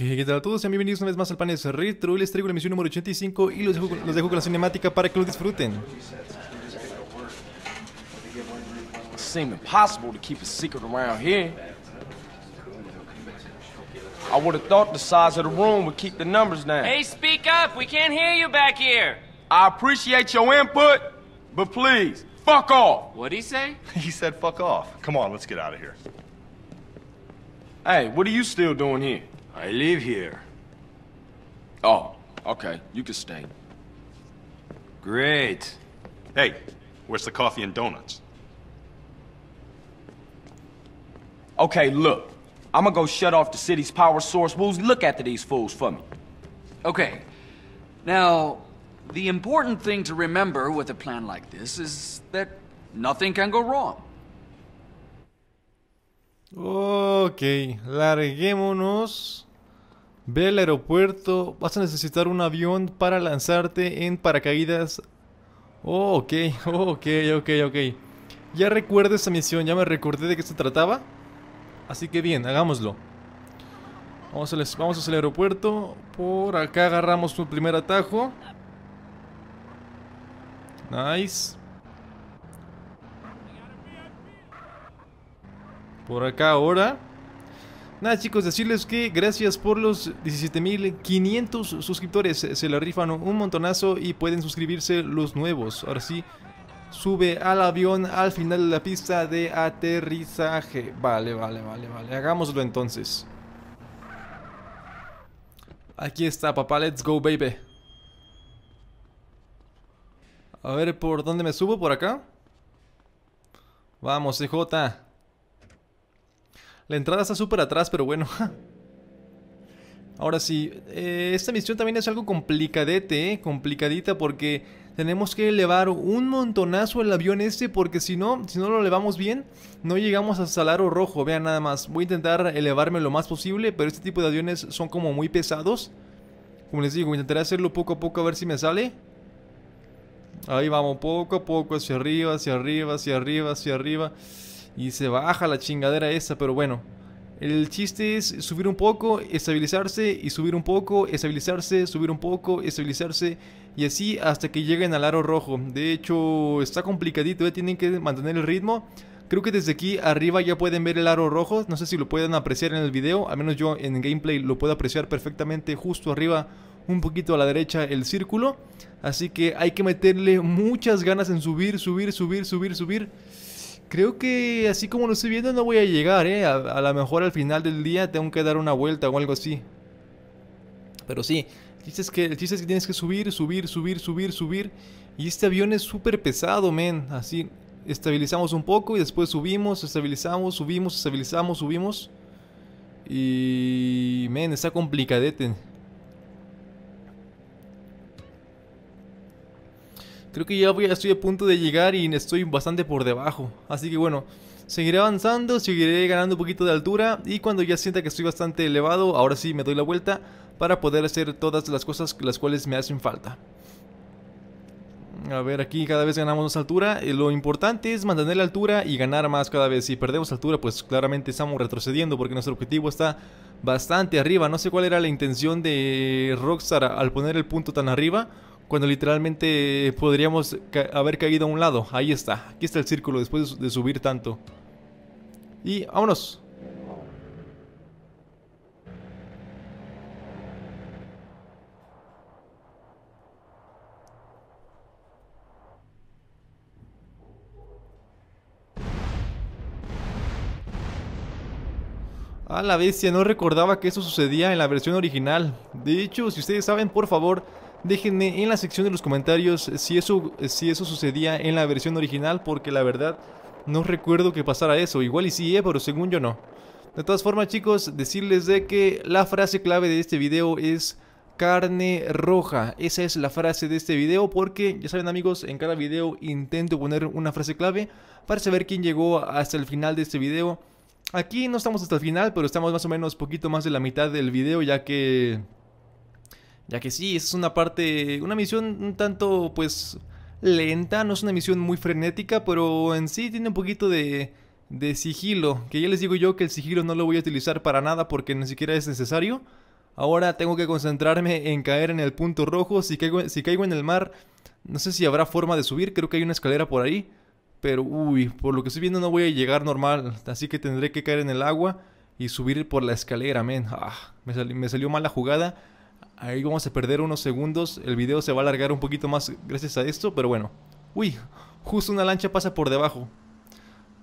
Eh, ¿Qué tal a todos? Sean bienvenidos una vez más al panel de Retro. Hoy les traigo la misión número 85 y los dejo, los dejo con la cinemática para que lo disfruten. Seemed impossible to keep a secret around here. I would have thought the size of the room would keep the numbers down. Hey, speak up! We can't hear you back here. I appreciate your input, but please, fuck off. What'd he say? He said fuck off. Come on, let's get out of here. Hey, what are you still doing here? I live here. Oh, okay. You can stay. Great. Hey, where's the coffee and donuts? Okay, look. I'm gonna go shut off the city's power source. Wolves, look after these fools for me. Okay. Now, the important thing to remember with a plan like this is that nothing can go wrong. Ok, larguémonos. Ve al aeropuerto, vas a necesitar un avión para lanzarte en paracaídas. Oh, ok, oh, ok, ok, ok. Ya recuerdo esa misión, ya me recordé de qué se trataba. Así que bien, hagámoslo. Vamos, al, vamos hacia aeropuerto. Por acá agarramos un primer atajo. Nice. Por acá ahora. Nada chicos, decirles que gracias por los 17.500 suscriptores, se la rifan un montonazo y pueden suscribirse los nuevos. Ahora sí, sube al avión al final de la pista de aterrizaje. Vale, vale, vale, vale, hagámoslo entonces. Aquí está papá, let's go baby. A ver, ¿por dónde me subo? ¿Por acá? Vamos, CJ. La entrada está súper atrás, pero bueno. Ahora sí, eh, esta misión también es algo complicadete, eh, complicadita porque tenemos que elevar un montonazo el avión este porque si no, si no lo elevamos bien, no llegamos hasta salar aro rojo. Vean nada más, voy a intentar elevarme lo más posible, pero este tipo de aviones son como muy pesados. Como les digo, intentaré hacerlo poco a poco a ver si me sale. Ahí vamos, poco a poco, hacia arriba, hacia arriba, hacia arriba, hacia arriba y se baja la chingadera esa, pero bueno. El chiste es subir un poco, estabilizarse y subir un poco, estabilizarse, subir un poco, estabilizarse y así hasta que lleguen al aro rojo. De hecho, está complicadito, eh, tienen que mantener el ritmo. Creo que desde aquí arriba ya pueden ver el aro rojo, no sé si lo pueden apreciar en el video, al menos yo en gameplay lo puedo apreciar perfectamente justo arriba un poquito a la derecha el círculo. Así que hay que meterle muchas ganas en subir, subir, subir, subir, subir. Creo que así como lo estoy viendo no voy a llegar, ¿eh? A, lo mejor al final del día tengo que dar una vuelta o algo así. Pero sí, el que, el chiste es que tienes que subir, subir, subir, subir, subir. Y este avión es súper pesado, men. Así, estabilizamos un poco y después subimos, estabilizamos, subimos, estabilizamos, subimos. Y... Men, está complicadete. Creo que ya estoy a punto de llegar y estoy bastante por debajo. Así que bueno, seguiré avanzando, seguiré ganando un poquito de altura y cuando ya sienta que estoy bastante elevado, ahora sí me doy la vuelta para poder hacer todas las cosas las cuales me hacen falta. A ver, aquí cada vez ganamos más altura. Eh, lo importante es mantener la altura y ganar más cada vez. Si perdemos altura, pues claramente estamos retrocediendo porque nuestro objetivo está bastante arriba. No sé cuál era la intención de Rockstar al poner el punto tan arriba cuando literalmente podríamos haber caído a un lado. Ahí está, aquí está el círculo después de subir tanto. Y vámonos. A la bestia, no recordaba que eso sucedía en la versión original. De hecho, si ustedes saben, por favor, Déjenme en la sección de los comentarios eh, si eso, eh, si eso sucedía en la versión original, porque la verdad no recuerdo que pasara eso. Igual y sí, eh, pero según yo no. De todas formas, chicos, decirles de que la frase clave de este video es carne roja. Esa es la frase de este video porque, ya saben amigos, en cada video intento poner una frase clave para saber quién llegó hasta el final de este video. Aquí no estamos hasta el final, pero estamos más o menos poquito más de la mitad del video ya que ya que sí, es una parte, una misión un tanto pues lenta, no es una misión muy frenética, pero en sí tiene un poquito de, de sigilo. Que ya les digo yo que el sigilo no lo voy a utilizar para nada porque ni siquiera es necesario. Ahora tengo que concentrarme en caer en el punto rojo. Si caigo, si caigo en el mar, no sé si habrá forma de subir, creo que hay una escalera por ahí. Pero uy, por lo que estoy viendo no voy a llegar normal, así que tendré que caer en el agua y subir por la escalera, men. Ah, me, me salió mala jugada Ahí vamos a perder unos segundos. El video se va a alargar un poquito más gracias a esto, pero bueno. Uy, justo una lancha pasa por debajo.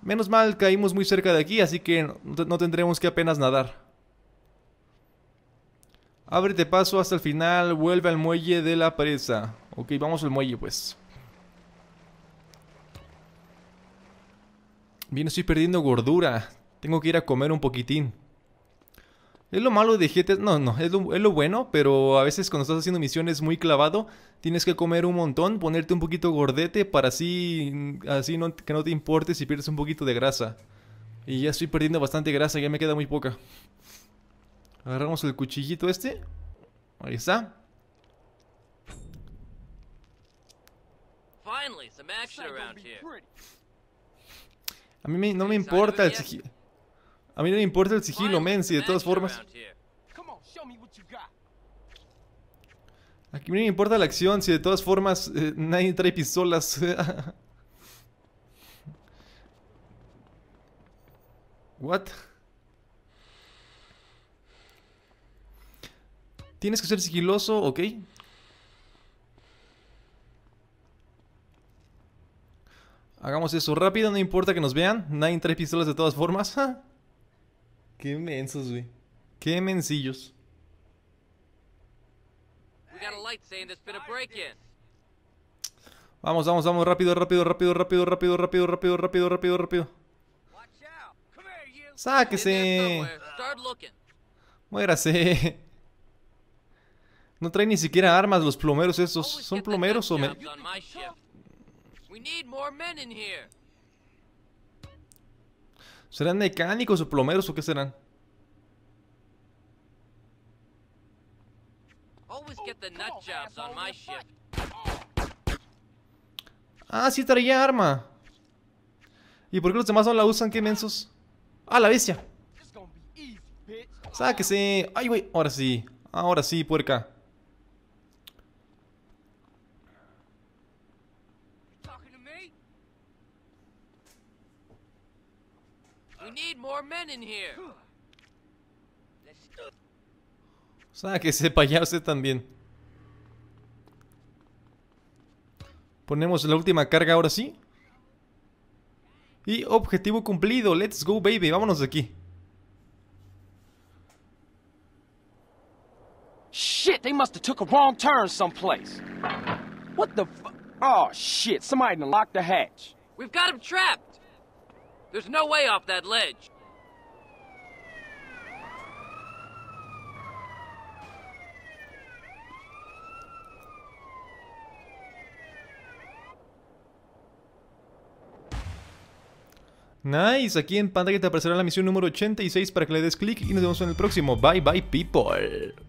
Menos mal, caímos muy cerca de aquí, así que no, tendremos que apenas nadar. Ábrete paso hasta el final, vuelve al muelle de la presa. Ok, vamos al muelle pues. Bien, estoy perdiendo gordura. Tengo que ir a comer un poquitín. Es lo malo de GT, no, no, es lo, bueno, pero a veces cuando estás haciendo misiones muy clavado, tienes que comer un montón, ponerte un poquito gordete para así, así no, que no te importe si pierdes un poquito de grasa. Y ya estoy perdiendo bastante grasa, ya me queda muy poca. Agarramos el cuchillito este. Ahí está. A mí no me importa el a mí no me importa el sigilo, men, si de todas formas... Aquí no me importa la acción, si de todas formas eh, nadie trae pistolas. What? Tienes que ser sigiloso, ok. Hagamos eso rápido, no importa que nos vean. Nadie trae pistolas de todas formas. Qué mensos, güey. Qué mensillos. Vamos, vamos, vamos, rápido, rápido, rápido, rápido, rápido, rápido, rápido, rápido, rápido, rápido. Sáquese. Muérase. No trae ni siquiera armas los plomeros esos. ¿Son plomeros o me... ¿Serán mecánicos o plomeros o qué serán? Ah, sí traía arma. ¿Y por qué los demás no la usan? ¿Qué mensos? ¡Ah, la bestia! ¡Sáquese! ¡Ay, güey! Ahora sí. Ahora sí, puerca. need more men in here. O sea, que se también. Ponemos la última carga ahora sí. Y objetivo cumplido. Let's go, baby. Vámonos de aquí. Shit, they must have took a wrong turn someplace. What the f- Oh, shit, somebody locked the hatch. We've got him trapped. There's no way off that ledge. Nice, aquí en pantalla te aparecerá la misión número 86 para que le des clic y nos vemos en el próximo. Bye bye people.